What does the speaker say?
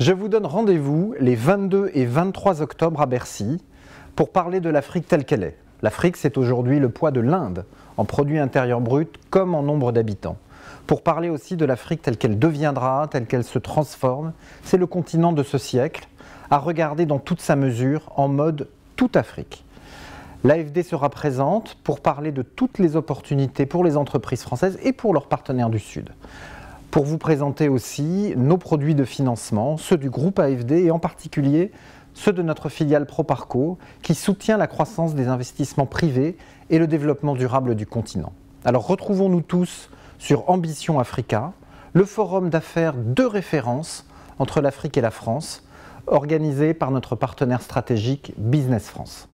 Je vous donne rendez-vous les 22 et 23 octobre à Bercy pour parler de l'Afrique telle qu'elle est. L'Afrique, c'est aujourd'hui le poids de l'Inde en produit intérieur brut comme en nombre d'habitants. Pour parler aussi de l'Afrique telle qu'elle deviendra, telle qu'elle se transforme, c'est le continent de ce siècle, à regarder dans toute sa mesure, en mode toute Afrique. L'AFD sera présente pour parler de toutes les opportunités pour les entreprises françaises et pour leurs partenaires du Sud pour vous présenter aussi nos produits de financement, ceux du groupe AFD et en particulier ceux de notre filiale Proparco qui soutient la croissance des investissements privés et le développement durable du continent. Alors retrouvons-nous tous sur Ambition Africa, le forum d'affaires de référence entre l'Afrique et la France, organisé par notre partenaire stratégique Business France.